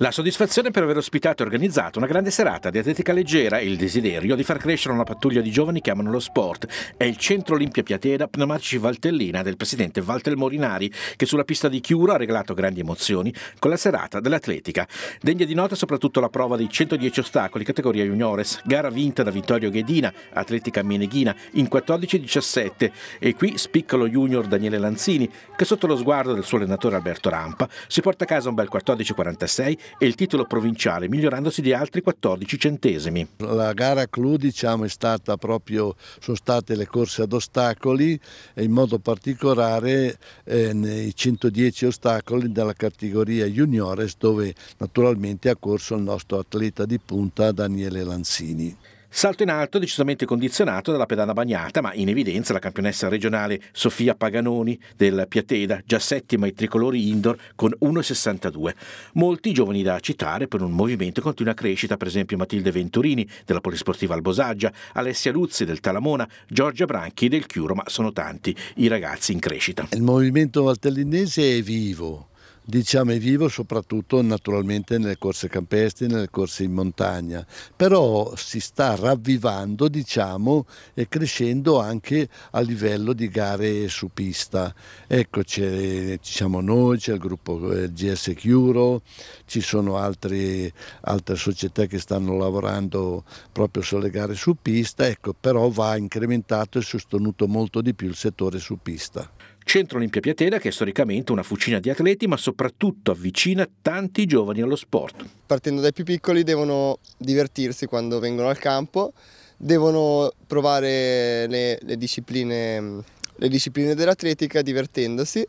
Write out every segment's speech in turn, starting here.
la soddisfazione per aver ospitato e organizzato una grande serata di atletica leggera e il desiderio di far crescere una pattuglia di giovani che amano lo sport è il Centro Olimpia Piatera Pneumatici Valtellina del presidente Walter Morinari che sulla pista di chiuro ha regalato grandi emozioni con la serata dell'atletica. Degna di nota soprattutto la prova dei 110 ostacoli categoria juniores, gara vinta da Vittorio Ghedina, atletica meneghina in 14-17 e qui spiccolo junior Daniele Lanzini che sotto lo sguardo del suo allenatore Alberto Rampa si porta a casa un bel 14-46 e il titolo provinciale, migliorandosi di altri 14 centesimi. La gara clou diciamo, è stata proprio, sono state le corse ad ostacoli e in modo particolare eh, nei 110 ostacoli della categoria juniores dove naturalmente ha corso il nostro atleta di punta Daniele Lanzini. Salto in alto decisamente condizionato dalla pedana bagnata, ma in evidenza la campionessa regionale Sofia Paganoni del Piateda, già settima ai tricolori indoor con 1,62. Molti giovani da citare per un movimento in continua crescita, per esempio Matilde Venturini della Polisportiva Albosaggia, Alessia Luzzi del Talamona, Giorgia Branchi del Chiuro, ma sono tanti i ragazzi in crescita. Il movimento valtellinese è vivo diciamo, è vivo soprattutto naturalmente nelle corse campestri, nelle corse in montagna, però si sta ravvivando diciamo, e crescendo anche a livello di gare su pista. Ecco, c'è siamo noi, c'è il gruppo eh, GS Chiuro, ci sono altri, altre società che stanno lavorando proprio sulle gare su pista, ecco, però va incrementato e sostenuto molto di più il settore su pista. Centro Olimpia Piatena, che è storicamente una fucina di atleti, ma soprattutto avvicina tanti giovani allo sport. Partendo dai più piccoli devono divertirsi quando vengono al campo, devono provare le, le, discipline, le discipline dell'atletica divertendosi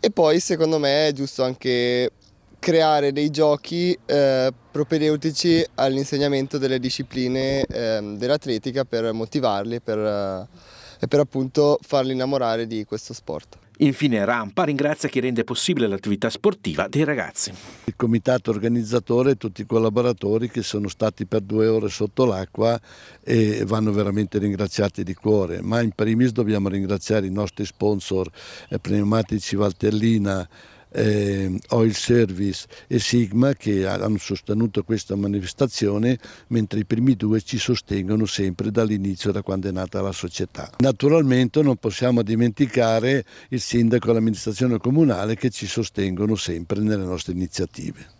e poi secondo me è giusto anche creare dei giochi eh, propedeutici all'insegnamento delle discipline eh, dell'atletica per motivarli, per... Eh, e per appunto farli innamorare di questo sport. Infine Rampa ringrazia chi rende possibile l'attività sportiva dei ragazzi. Il comitato organizzatore e tutti i collaboratori che sono stati per due ore sotto l'acqua e vanno veramente ringraziati di cuore, ma in primis dobbiamo ringraziare i nostri sponsor eh, pneumatici Valtellina, eh, Oil Service e Sigma che hanno sostenuto questa manifestazione, mentre i primi due ci sostengono sempre dall'inizio, da quando è nata la società. Naturalmente non possiamo dimenticare il sindaco e l'amministrazione comunale che ci sostengono sempre nelle nostre iniziative.